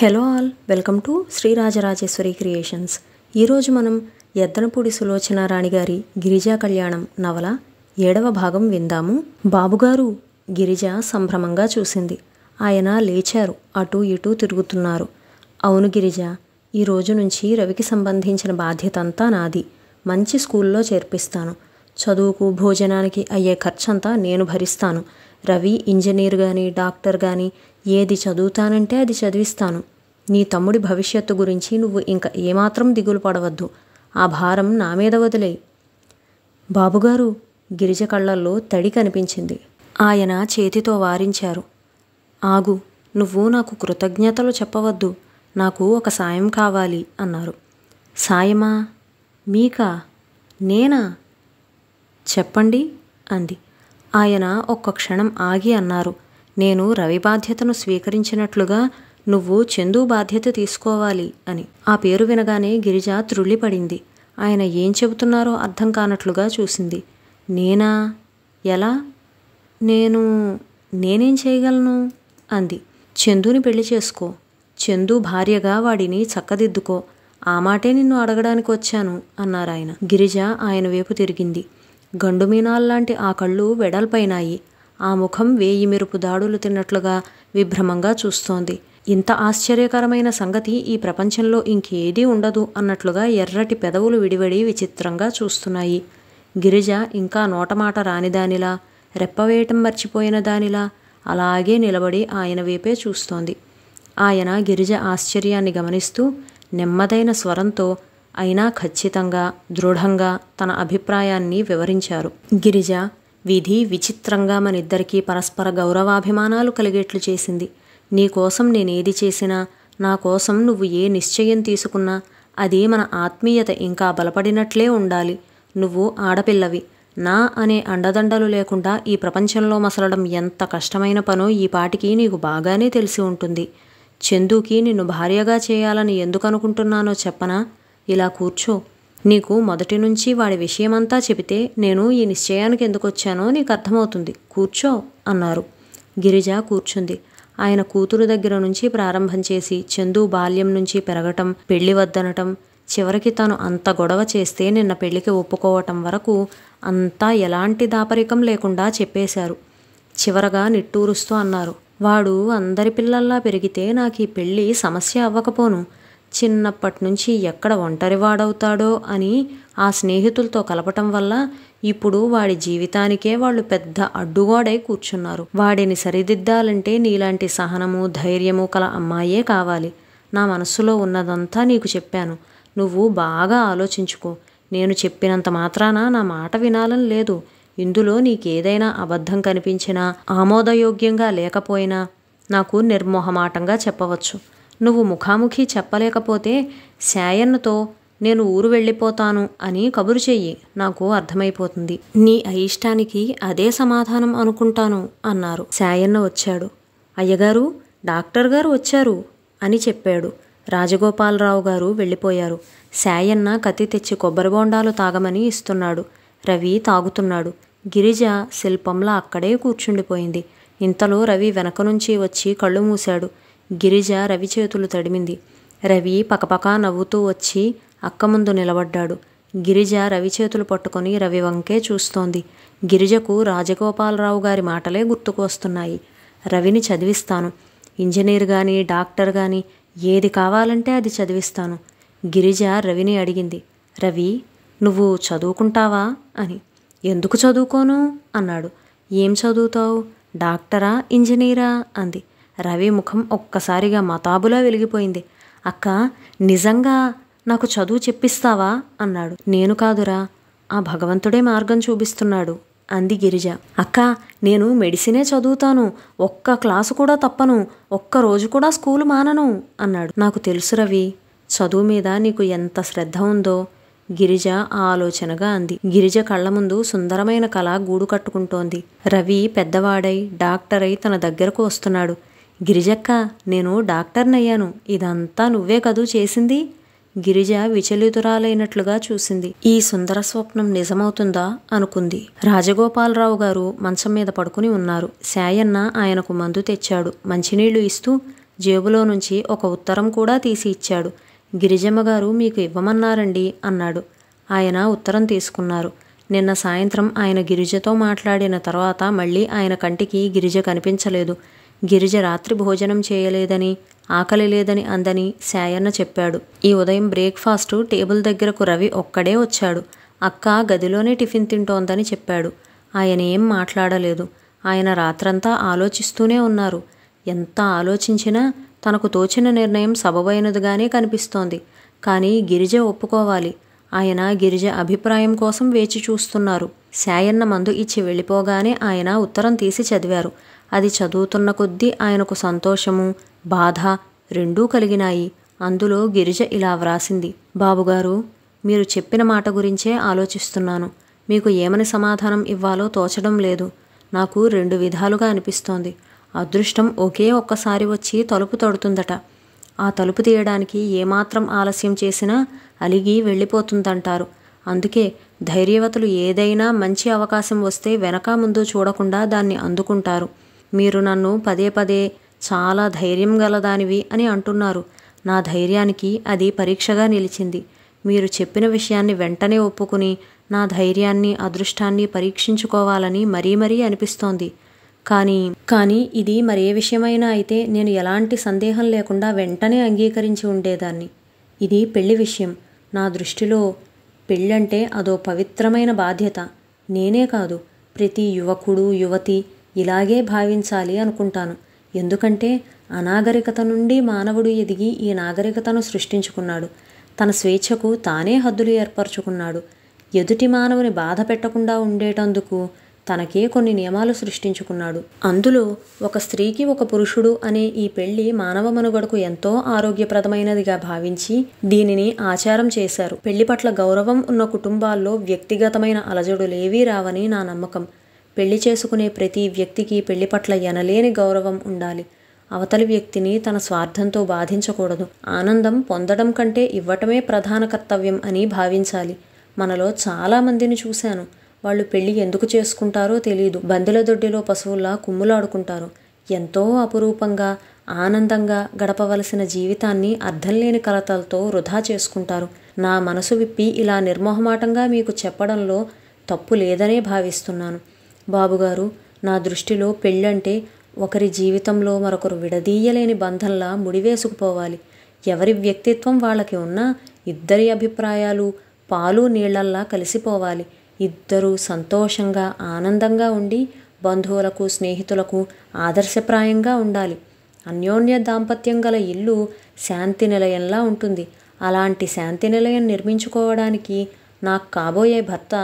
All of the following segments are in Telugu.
hello all welcome to Sri Rajarajeshwari creations ఈరోజు మనం ఎద్దనపూడి సులోచన రాణి గారి గిరిజా కళ్యాణం నవల ఏడవ భాగం విందాము బాబుగారు గిరిజ సంభ్రమంగా చూసింది ఆయన లేచారు అటూ ఇటూ తిరుగుతున్నారు అవును గిరిజ ఈ రోజు నుంచి రవికి సంబంధించిన బాధ్యత అంతా నాది మంచి స్కూల్లో చేర్పిస్తాను చదువుకు భోజనానికి అయ్యే ఖర్చంతా నేను భరిస్తాను రవి ఇంజనీర్ కానీ డాక్టర్ కానీ ఏది చదువుతానంటే అది చదివిస్తాను నీ తమ్ముడి భవిష్యత్తు గురించి నువ్వు ఇంకా ఏమాత్రం దిగులు పడవద్దు ఆ భారం నా మీద వదిలే బాబుగారు గిరిజ కళ్ళల్లో తడి కనిపించింది ఆయన చేతితో వారించారు ఆగు నువ్వు నాకు కృతజ్ఞతలు చెప్పవద్దు నాకు ఒక సాయం కావాలి అన్నారు సాయమా మీకా నేనా చెప్పండి అంది ఆయన ఒక్క క్షణం ఆగి అన్నారు నేను రవి బాధ్యతను స్వీకరించినట్లుగా నువ్వు చందు బాధ్యత తీసుకోవాలి అని ఆ పేరు వినగానే గిరిజ త్రుళ్ళిపడింది ఆయన ఏం చెబుతున్నారో అర్థం కానట్లుగా చూసింది నేనా ఎలా నేను నేనేం చేయగలను అంది చందుని పెళ్లి చేసుకో చందు భార్యగా వాడిని చక్కదిద్దుకో ఆ మాటే నిన్ను అడగడానికి వచ్చాను అన్నారాయన గిరిజ ఆయన వైపు తిరిగింది గండు లాంటి ఆ కళ్ళు వెడల్పైనాయి ఆ ముఖం వేయి మెరుపు దాడులు తిన్నట్లుగా విభ్రమంగా చూస్తోంది ఇంత ఆశ్చర్యకరమైన సంగతి ఈ ప్రపంచంలో ఇంకేదీ ఉండదు అన్నట్లుగా ఎర్రటి పెదవులు విడివడి విచిత్రంగా చూస్తున్నాయి గిరిజ ఇంకా నోటమాట రానిదానిలా రెప్పవేయటం మర్చిపోయిన దానిలా అలాగే నిలబడి ఆయన వైపే చూస్తోంది ఆయన గిరిజ ఆశ్చర్యాన్ని గమనిస్తూ నెమ్మదైన స్వరంతో అయినా ఖచ్చితంగా దృఢంగా తన అభిప్రాయాన్ని వివరించారు గిరిజ విధి విచిత్రంగా మనిద్దరికీ పరస్పర గౌరవాభిమానాలు కలిగేట్లు చేసింది నీకోసం నేనేది చేసినా నా కోసం నువ్వు ఏ నిశ్చయం తీసుకున్నా అది మన ఆత్మీయత ఇంకా బలపడినట్లే ఉండాలి నువ్వు ఆడపిల్లవి నా అనే అండదండలు లేకుండా ఈ ప్రపంచంలో మసలడం ఎంత కష్టమైన పనో ఈ పాటికి నీకు బాగానే తెలిసి ఉంటుంది చందుకి నిన్ను భార్యగా చేయాలని ఎందుకు అనుకుంటున్నానో చెప్పనా ఇలా కూర్చో నీకు మొదటి నుంచి వాడి విషయమంతా చెబితే నేను ఈ నిశ్చయానికి ఎందుకు వచ్చానో నీకు అర్థమవుతుంది కూర్చో అన్నారు గిరిజ కూర్చుంది ఆయన కూతురు దగ్గర నుంచి ప్రారంభం చేసి చందు బాల్యం నుంచి పెరగటం పెళ్లి వద్దనటం చివరికి తాను అంత గొడవ చేస్తే నిన్న పెళ్లికి ఒప్పుకోవటం వరకు అంతా ఎలాంటి దాపరికం లేకుండా చెప్పేశారు చివరగా నిట్టూరుస్తూ అన్నారు వాడు అందరి పిల్లల్లా పెరిగితే నాకు ఈ పెళ్ళి సమస్య అవ్వకపోను చిన్నప్పటి నుంచి ఎక్కడ ఒంటరివాడవుతాడో అని ఆ స్నేహితులతో కలపటం వల్ల ఇప్పుడు వాడి జీవితానికే వాళ్ళు పెద్ద అడ్డుగోడై కూర్చున్నారు వాడిని సరిదిద్దాలంటే నీలాంటి సహనము ధైర్యము కల అమ్మాయే కావాలి నా మనస్సులో ఉన్నదంతా నీకు చెప్పాను నువ్వు బాగా ఆలోచించుకో నేను చెప్పినంత మాత్రాన నా మాట వినాలని లేదు ఇందులో నీకేదైనా అబద్ధం కనిపించినా ఆమోదయోగ్యంగా లేకపోయినా నాకు నిర్మోహమాటంగా చెప్పవచ్చు నువ్వు ముఖాముఖి చెప్పలేకపోతే శాయన్నతో నేను ఊరు వెళ్ళిపోతాను అని కబురు చెయ్యి నాకు అర్థమైపోతుంది నీ అయిష్టానికి అదే సమాధానం అనుకుంటాను అన్నారు శాయన్న వచ్చాడు అయ్యగారు డాక్టర్ గారు వచ్చారు అని చెప్పాడు రాజగోపాలరావు గారు వెళ్ళిపోయారు శాయన్న కత్తి తెచ్చి కొబ్బరి తాగమని ఇస్తున్నాడు రవి తాగుతున్నాడు గిరిజ శిల్పంలా అక్కడే కూర్చుండిపోయింది ఇంతలో రవి వెనక నుంచి వచ్చి కళ్ళు మూశాడు గిరిజ రవి చేతులు తడిమింది రవి పకపకా నవ్వుతూ వచ్చి అక్క ముందు నిలబడ్డాడు గిరిజ రవి చేతులు పట్టుకొని రవి వంకే చూస్తోంది గిరిజకు రాజగోపాలరావు గారి మాటలే గుర్తుకు వస్తున్నాయి రవిని చదివిస్తాను ఇంజనీర్ కానీ డాక్టర్ కానీ ఏది కావాలంటే అది చదివిస్తాను గిరిజ రవిని అడిగింది రవి నువ్వు చదువుకుంటావా అని ఎందుకు చదువుకోను అన్నాడు ఏం చదువుతావు డాక్టరా ఇంజనీరా అంది రవి ముఖం ఒక్కసారిగా మతాబులా వెలిగిపోయింది అక్క నిజంగా నాకు చదువు చెప్పిస్తావా అన్నాడు నేను కాదురా ఆ భగవంతుడే మార్గం చూపిస్తున్నాడు అంది గిరిజ అక్క నేను మెడిసినే చదువుతాను ఒక్క క్లాసు కూడా తప్పను ఒక్క రోజు కూడా స్కూలు మానను అన్నాడు నాకు తెలుసు రవి చదువు మీద నీకు ఎంత శ్రద్ధ ఉందో గిరిజ ఆలోచనగా అంది గిరిజ కళ్ల ముందు సుందరమైన కళ గూడు కట్టుకుంటోంది రవి పెద్దవాడై డాక్టర్ అయి తన దగ్గరకు వస్తున్నాడు గిరిజక్క నేను డాక్టర్నయ్యాను ఇదంతా నువ్వే కదూ చేసింది గిరిజ విచలితురాలైనట్లుగా చూసింది ఈ సుందర స్వప్నం నిజమవుతుందా అనుకుంది రాజగోపాలరావు గారు మంచం మీద పడుకుని ఉన్నారు శాయన్న ఆయనకు మందు తెచ్చాడు మంచినీళ్లు ఇస్తూ జేబులో నుంచి ఒక ఉత్తరం కూడా తీసి ఇచ్చాడు గిరిజమ్మ గారు మీకు ఇవ్వమన్నారండి అన్నాడు ఆయన ఉత్తరం తీసుకున్నారు నిన్న సాయంత్రం ఆయన గిరిజతో మాట్లాడిన తర్వాత మళ్ళీ ఆయన కంటికి గిరిజ కనిపించలేదు గిరిజ రాత్రి భోజనం చేయలేదని ఆకలి లేదని అందని శాయన్న చెప్పాడు ఈ ఉదయం బ్రేక్ఫాస్టు టేబుల్ దగ్గరకు రవి ఒక్కడే వచ్చాడు అక్క గదిలోనే టిఫిన్ తింటోందని చెప్పాడు ఆయన ఏం మాట్లాడలేదు ఆయన రాత్రంతా ఆలోచిస్తూనే ఉన్నారు ఎంత ఆలోచించినా తనకు తోచిన నిర్ణయం సబబైనదిగానే కనిపిస్తోంది కానీ గిరిజ ఒప్పుకోవాలి ఆయన గిరిజ అభిప్రాయం కోసం వేచి చూస్తున్నారు శాయన్న మందు ఇచ్చి వెళ్ళిపోగానే ఆయన ఉత్తరం తీసి చదివారు అది చదువుతున్న కొద్దీ ఆయనకు సంతోషము బాధ రెండూ కలిగినాయి అందులో గిరిజ ఇలా వ్రాసింది బాబుగారు మీరు చెప్పిన మాట గురించే ఆలోచిస్తున్నాను మీకు ఏమని సమాధానం ఇవ్వాలో తోచడం లేదు నాకు రెండు విధాలుగా అనిపిస్తోంది అదృష్టం ఒకే ఒక్కసారి వచ్చి తలుపు తడుతుందట ఆ తలుపు తీయడానికి ఏమాత్రం ఆలస్యం చేసినా అలిగి వెళ్ళిపోతుందంటారు అందుకే ధైర్యవతులు ఏదైనా మంచి అవకాశం వస్తే వెనక ముందు చూడకుండా దాన్ని అందుకుంటారు మీరు నన్ను పదే పదే చాలా ధైర్యం గలదానివి అని అంటున్నారు నా ధైర్యానికి అది పరీక్షగా నిలిచింది మీరు చెప్పిన విషయాన్ని వెంటనే ఒప్పుకుని నా ధైర్యాన్ని అదృష్టాన్ని పరీక్షించుకోవాలని మరీ మరీ అనిపిస్తోంది కానీ కానీ ఇది మరే విషయమైనా అయితే నేను ఎలాంటి సందేహం లేకుండా వెంటనే అంగీకరించి ఉండేదాన్ని ఇది పెళ్లి విషయం నా దృష్టిలో పెళ్ళంటే అదో పవిత్రమైన బాధ్యత నేనే కాదు ప్రతి యువకుడు యువతి ఇలాగే భావించాలి అనుకుంటాను ఎందుకంటే అనాగరికత నుండి మానవుడు ఎదిగి ఈ నాగరికతను సృష్టించుకున్నాడు తన స్వేచ్ఛకు తానే హద్దులు ఏర్పరచుకున్నాడు ఎదుటి మానవుని బాధ పెట్టకుండా ఉండేటందుకు తనకే కొన్ని నియమాలు సృష్టించుకున్నాడు అందులో ఒక స్త్రీకి ఒక పురుషుడు అనే ఈ పెళ్లి మానవ మనుగడకు ఎంతో ఆరోగ్యప్రదమైనదిగా భావించి దీనిని ఆచారం చేశారు పెళ్లి పట్ల గౌరవం ఉన్న కుటుంబాల్లో వ్యక్తిగతమైన అలజడులేవీ రావని నా నమ్మకం పెళ్లి చేసుకునే ప్రతి వ్యక్తికి పెళ్లి పట్ల ఎనలేని గౌరవం ఉండాలి అవతలి వ్యక్తిని తన స్వార్థంతో బాధించకూడదు ఆనందం పొందడం కంటే ఇవ్వటమే ప్రధాన కర్తవ్యం అని భావించాలి మనలో చాలా మందిని చూశాను వాళ్ళు పెళ్లి ఎందుకు చేసుకుంటారో తెలియదు బందెల దొడ్డిలో పశువుల్లా కుమ్ములాడుకుంటారు ఎంతో అపురూపంగా ఆనందంగా గడపవలసిన జీవితాన్ని అర్థం లేని కలతలతో వృధా చేసుకుంటారు నా మనసు విప్పి ఇలా నిర్మోహమాటంగా మీకు చెప్పడంలో తప్పు లేదనే భావిస్తున్నాను బాబుగారు నా దృష్టిలో పెళ్ళంటే ఒకరి జీవితంలో మరొకరు విడదీయలేని బంధంలా ముడివేసుకుపోవాలి ఎవరి వ్యక్తిత్వం వాళ్ళకి ఉన్నా ఇద్దరి అభిప్రాయాలు పాలు నీళ్లల్లా కలిసిపోవాలి ఇద్దరూ సంతోషంగా ఆనందంగా ఉండి బంధువులకు స్నేహితులకు ఆదర్శప్రాయంగా ఉండాలి అన్యోన్య దాంపత్యం గల ఇల్లు శాంతి నిలయంలా ఉంటుంది అలాంటి శాంతి నిలయం నిర్మించుకోవడానికి నాకు కాబోయే భర్త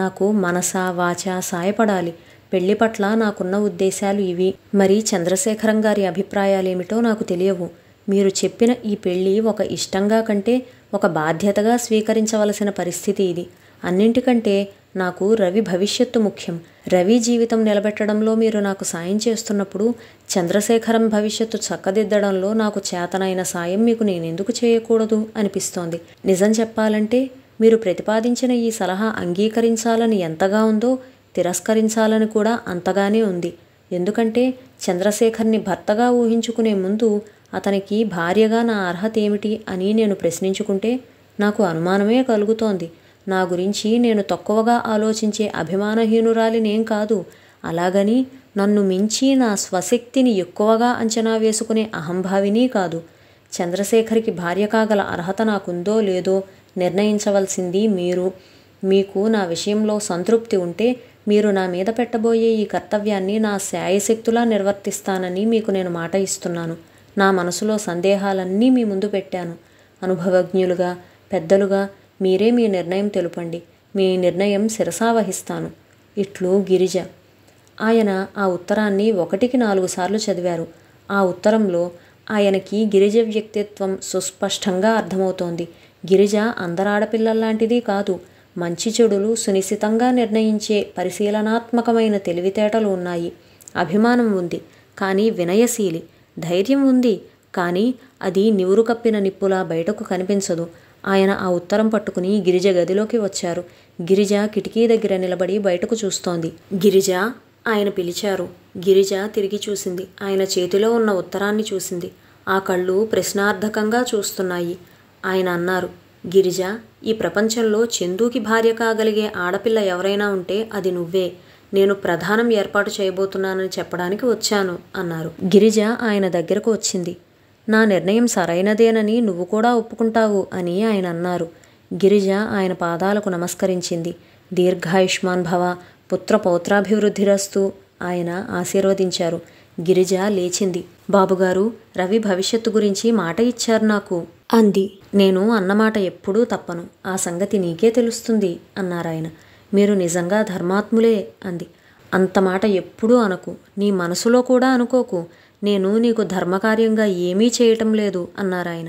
నాకు మనస వాచ సాయపడాలి పెళ్లి పట్ల నాకున్న ఉద్దేశాలు ఇవి మరి చంద్రశేఖరం గారి అభిప్రాయాలేమిటో నాకు తెలియవు మీరు చెప్పిన ఈ పెళ్ళి ఒక ఇష్టంగా కంటే ఒక బాధ్యతగా స్వీకరించవలసిన పరిస్థితి ఇది అన్నింటికంటే నాకు రవి భవిష్యత్తు ముఖ్యం రవి జీవితం నిలబెట్టడంలో మీరు నాకు సాయం చేస్తున్నప్పుడు చంద్రశేఖరం భవిష్యత్తు చక్కదిద్దడంలో నాకు చేతనైన సాయం మీకు నేనెందుకు చేయకూడదు అనిపిస్తోంది నిజం చెప్పాలంటే మీరు ప్రతిపాదించిన ఈ సలహా అంగీకరించాలని ఎంతగా ఉందో తిరస్కరించాలని కూడా అంతగానే ఉంది ఎందుకంటే చంద్రశేఖర్ని భర్తగా ఊహించుకునే ముందు అతనికి భార్యగా నా అర్హత ఏమిటి అని నేను ప్రశ్నించుకుంటే నాకు అనుమానమే కలుగుతోంది నా గురించి నేను తక్కువగా ఆలోచించే అభిమానహీనురాలినేం కాదు అలాగని నన్ను మించి నా స్వశక్తిని ఎక్కువగా అంచనా వేసుకునే అహంభావిని కాదు చంద్రశేఖర్కి భార్య కాగల అర్హత నాకుందో లేదో నిర్ణయించవలసింది మీరు మీకు నా విషయంలో సంతృప్తి ఉంటే మీరు నా మీద పెట్టబోయే ఈ కర్తవ్యాన్ని నా శాయశక్తులా నిర్వర్తిస్తానని మీకు నేను మాట ఇస్తున్నాను నా మనసులో సందేహాలన్నీ మీ ముందు పెట్టాను అనుభవజ్ఞులుగా పెద్దలుగా మీరే మీ నిర్ణయం తెలుపండి మీ నిర్ణయం శిరసావహిస్తాను ఇట్లు గిరిజ ఆయన ఆ ఉత్తరాన్ని ఒకటికి నాలుగు సార్లు చదివారు ఆ ఉత్తరంలో ఆయనకి గిరిజ వ్యక్తిత్వం సుస్పష్టంగా అర్థమవుతోంది గిరిజ అందరాడపిల్లల్లాంటిది కాదు మంచి చెడులు సునిశ్చితంగా నిర్ణయించే పరిశీలనాత్మకమైన తెలివితేటలు ఉన్నాయి అభిమానం ఉంది కానీ వినయశీలి ధైర్యం ఉంది కానీ అది నివురు కప్పిన నిప్పులా బయటకు కనిపించదు ఆయన ఆ ఉత్తరం పట్టుకుని గిరిజ గదిలోకి వచ్చారు గిరిజ కిటికీ దగ్గర నిలబడి బయటకు చూస్తోంది గిరిజ ఆయన పిలిచారు గిరిజ తిరిగి చూసింది ఆయన చేతిలో ఉన్న ఉత్తరాన్ని చూసింది ఆ కళ్ళు ప్రశ్నార్థకంగా చూస్తున్నాయి ఆయన అన్నారు గిరిజ ఈ ప్రపంచంలో చందూకి భార్య కాగలిగే ఆడపిల్ల ఎవరైనా ఉంటే అది నువ్వే నేను ప్రధానం ఏర్పాటు చేయబోతున్నానని చెప్పడానికి వచ్చాను అన్నారు గిరిజ ఆయన దగ్గరకు వచ్చింది నా నిర్ణయం సరైనదేనని నువ్వు కూడా ఒప్పుకుంటావు అని ఆయన అన్నారు గిరిజ ఆయన పాదాలకు నమస్కరించింది దీర్ఘాయుష్మాన్ భవ పుత్ర పౌత్రాభివృద్ధి రస్తు ఆయన ఆశీర్వదించారు గిరిజ లేచింది బాబుగారు రవి భవిష్యత్తు గురించి మాట ఇచ్చారు నాకు అంది నేను అన్నమాట ఎప్పుడూ తప్పను ఆ సంగతి నీకే తెలుస్తుంది అన్నారాయన మీరు నిజంగా ధర్మాత్ములే అంది అంతమాట ఎప్పుడూ అనకు నీ మనసులో కూడా అనుకోకు నేను నీకు ధర్మకార్యంగా ఏమీ చేయటం లేదు అన్నారాయన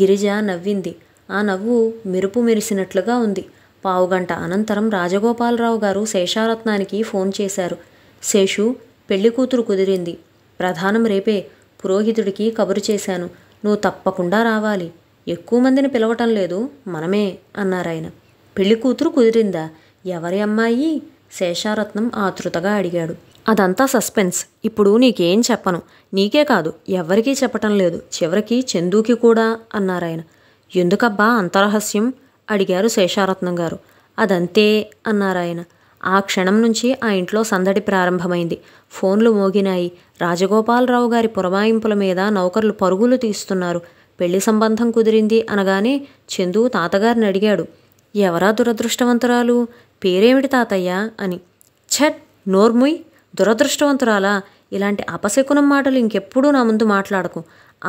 గిరిజ నవ్వింది ఆ నవ్వు మెరుపు మెరిసినట్లుగా ఉంది పావుగంట అనంతరం రాజగోపాలరావు గారు శేషారత్నానికి ఫోన్ చేశారు శేషు పెళ్లి కూతురు కుదిరింది ప్రధానం రేపే పురోహితుడికి కబురు చేశాను నువ్వు తప్పకుండా రావాలి ఎక్కువ మందిని పిలవటం లేదు మనమే అన్నారాయన పెళ్లి కూతురు కుదిరిందా ఎవరి అమ్మాయి శేషారత్నం ఆతృతగా అడిగాడు అదంతా సస్పెన్స్ ఇప్పుడు నీకేం చెప్పను నీకే కాదు ఎవ్వరికీ చెప్పటం లేదు చివరికి చందుకి కూడా అన్నారాయన ఎందుకబ్బా అంత రహస్యం అడిగారు శేషారత్నం గారు అదంతే అన్నారాయన ఆ క్షణం నుంచి ఆ ఇంట్లో సందడి ప్రారంభమైంది ఫోన్లు మోగినాయి రాజగోపాలరావు గారి పురమాయింపుల మీద నౌకర్లు పరుగులు తీస్తున్నారు పెళ్లి సంబంధం కుదిరింది అనగానే చందు తాతగారిని అడిగాడు ఎవరా దురదృష్టవంతురాలు పేరేమిటి తాతయ్య అని ఛట్ నోర్ముయ్ దురదృష్టవంతురాలా ఇలాంటి అపశకునం మాటలు ఇంకెప్పుడూ నా ముందు మాట్లాడకు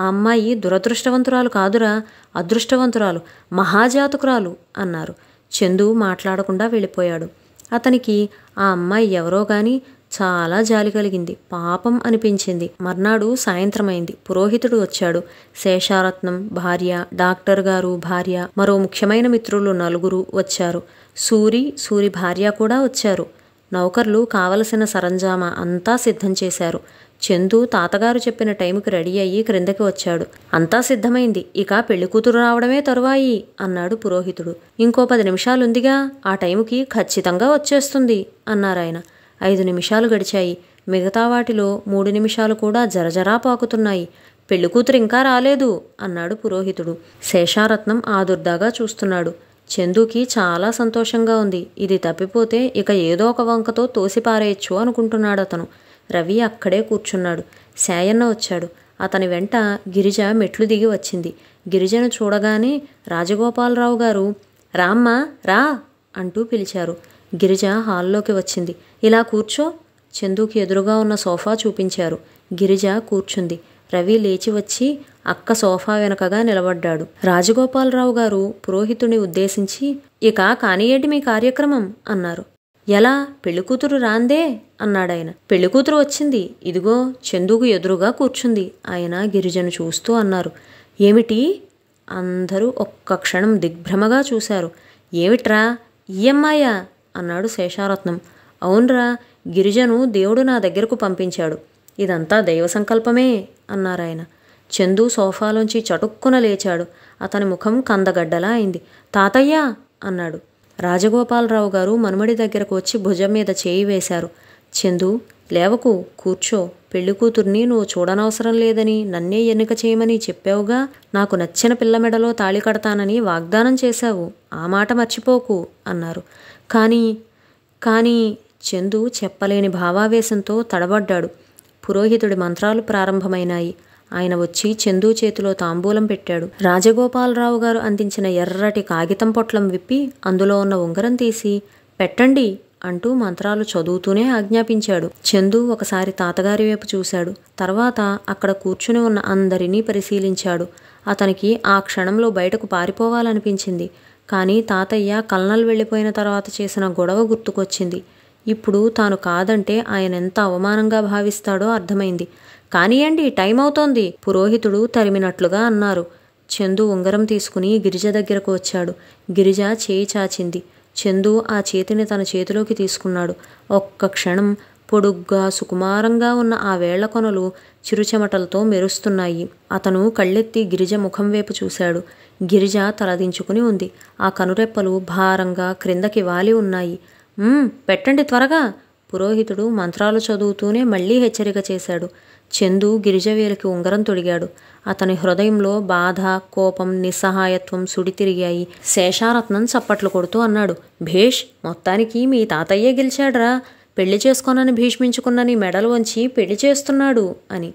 ఆ అమ్మాయి దురదృష్టవంతురాలు కాదురా అదృష్టవంతురాలు మహాజాతకురాలు అన్నారు చందు మాట్లాడకుండా వెళ్ళిపోయాడు అతనికి ఆ అమ్మాయి ఎవరో కానీ చాలా జాలి కలిగింది పాపం అనిపించింది మర్నాడు సాయంత్రం అయింది పురోహితుడు వచ్చాడు శేషారత్నం భార్య డాక్టర్ గారు భార్య మరో ముఖ్యమైన మిత్రులు నలుగురు వచ్చారు సూరి సూరి భార్య కూడా వచ్చారు నౌకర్లు కావలసిన సరంజామా అంతా సిద్ధం చేశారు చందు తాతగారు చెప్పిన టైంకి రెడీ అయ్యి క్రిందకి వచ్చాడు అంతా సిద్ధమైంది ఇక పెళ్లి కూతురు రావడమే తరువాయి అన్నాడు పురోహితుడు ఇంకో పది నిమిషాలుందిగా ఆ టైంకి ఖచ్చితంగా వచ్చేస్తుంది అన్నారాయన ఐదు నిమిషాలు గడిచాయి మిగతా వాటిలో మూడు నిమిషాలు కూడా జరజరా పాకుతున్నాయి పెళ్ళికూతురు ఇంకా రాలేదు అన్నాడు పురోహితుడు శేషారత్నం ఆదుర్దాగా చూస్తున్నాడు చందుకి చాలా సంతోషంగా ఉంది ఇది తప్పిపోతే ఇక ఏదో ఒక వంకతో తోసిపారేయచ్చు అనుకుంటున్నాడు అతను రవి అక్కడే కూర్చున్నాడు శాయన్న వచ్చాడు అతని వెంట గిరిజ మెట్లు దిగి వచ్చింది గిరిజను చూడగానే రాజగోపాలరావు గారు రామ్మా రా అంటూ పిలిచారు గిరిజ హాల్లోకి వచ్చింది ఇలా కూర్చో చందుకి ఎదురుగా ఉన్న సోఫా చూపించారు గిరిజ కూర్చుంది రవి లేచి వచ్చి అక్క సోఫా వెనకగా నిలబడ్డాడు రాజగోపాలరావు గారు పురోహితుని ఉద్దేశించి ఇక కానియేటి మీ కార్యక్రమం అన్నారు ఎలా పెళ్ళికూతురు రాందే అన్నాడాయన పెళ్ళికూతురు వచ్చింది ఇదిగో చందుకు ఎదురుగా కూర్చుంది ఆయన గిరిజను చూస్తూ అన్నారు ఏమిటి అందరూ ఒక్క క్షణం దిగ్భ్రమగా చూశారు ఏమిట్రా ఈ అమ్మాయా అన్నాడు శేషారత్నం అవునరా గిరిజను దేవుడు నా దగ్గరకు పంపించాడు ఇదంతా దైవ సంకల్పమే అన్నారాయన చందు సోఫాలోంచి చటుక్కున లేచాడు అతని ముఖం కందగడ్డలా అయింది తాతయ్య అన్నాడు రాజగోపాలరావు గారు మనుమడి దగ్గరకు వచ్చి భుజం మీద చేయి వేశారు చందు లేవకు కూర్చో పెళ్లి కూతుర్ని నువ్వు చూడనవసరం లేదని నన్నే ఎన్నిక చేయమని చెప్పావుగా నాకు నచ్చిన పిల్ల మెడలో తాళి కడతానని వాగ్దానం చేశావు ఆ మాట మర్చిపోకు అన్నారు కానీ కానీ చందు చెప్పలేని భావావేశంతో తడబడ్డాడు పురోహితుడి మంత్రాలు ప్రారంభమైనాయి ఆయన వచ్చి చందు చేతిలో తాంబూలం పెట్టాడు రాజగోపాలరావు గారు అందించిన ఎర్రటి కాగితం పొట్లం విప్పి అందులో ఉన్న ఉంగరం తీసి పెట్టండి అంటూ మంత్రాలు చదువుతూనే ఆజ్ఞాపించాడు చందు ఒకసారి తాతగారి వైపు చూశాడు తర్వాత అక్కడ కూర్చుని ఉన్న అందరినీ పరిశీలించాడు అతనికి ఆ క్షణంలో బయటకు పారిపోవాలనిపించింది కానీ తాతయ్య కల్నల్ వెళ్ళిపోయిన తర్వాత చేసిన గొడవ గుర్తుకొచ్చింది ఇప్పుడు తాను కాదంటే ఆయన ఎంత అవమానంగా భావిస్తాడో అర్థమైంది కానియండి టైం అవుతోంది పురోహితుడు తరిమినట్లుగా అన్నారు చందు ఉంగరం తీసుకుని గిరిజ దగ్గరకు వచ్చాడు గిరిజ చేయి చాచింది చందు ఆ చేతిని తన చేతిలోకి తీసుకున్నాడు ఒక్క క్షణం పొడుగ్గా సుకుమారంగా ఉన్న ఆ వేళ్ల కొనలు చిరుచెమటలతో మెరుస్తున్నాయి అతను కళ్ళెత్తి గిరిజ ముఖం వైపు చూశాడు గిరిజ తలదించుకుని ఉంది ఆ కనురెప్పలు భారంగా క్రిందకి వాలి ఉన్నాయి పెట్టండి త్వరగా పురోహితుడు మంత్రాలు చదువుతూనే మళ్లీ హెచ్చరిక చేశాడు చందు గిరిజవేలికి ఉంగరం తొడిగాడు అతని హృదయంలో బాధ కోపం నిస్సహాయత్వం సుడితిరిగాయి శేషారత్నం చప్పట్లు కొడుతూ అన్నాడు భేష్ మొత్తానికి మీ తాతయ్యే గెలిచాడ్రా పెళ్లి చేసుకోనని భీష్మించుకున్న నీ మెడలు వంచి పెళ్లి చేస్తున్నాడు అని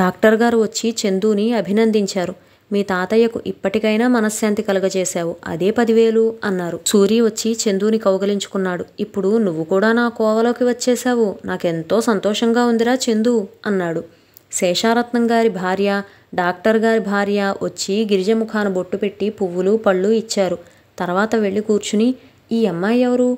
డాక్టర్ గారు వచ్చి చందుని అభినందించారు మీ తాతయ్యకు ఇప్పటికైనా మనశ్శాంతి కలగజేశావు అదే పదివేలు అన్నారు సూరి వచ్చి చందుని కౌగలించుకున్నాడు ఇప్పుడు నువ్వు కూడా నా కోవలోకి వచ్చేశావు నాకెంతో సంతోషంగా ఉందిరా చందు అన్నాడు శేషారత్నం గారి భార్య డాక్టర్ గారి భార్య వచ్చి గిరిజ బొట్టు పెట్టి పువ్వులు పళ్ళు ఇచ్చారు తర్వాత వెళ్ళి కూర్చుని ఈ అమ్మాయి ఎవరు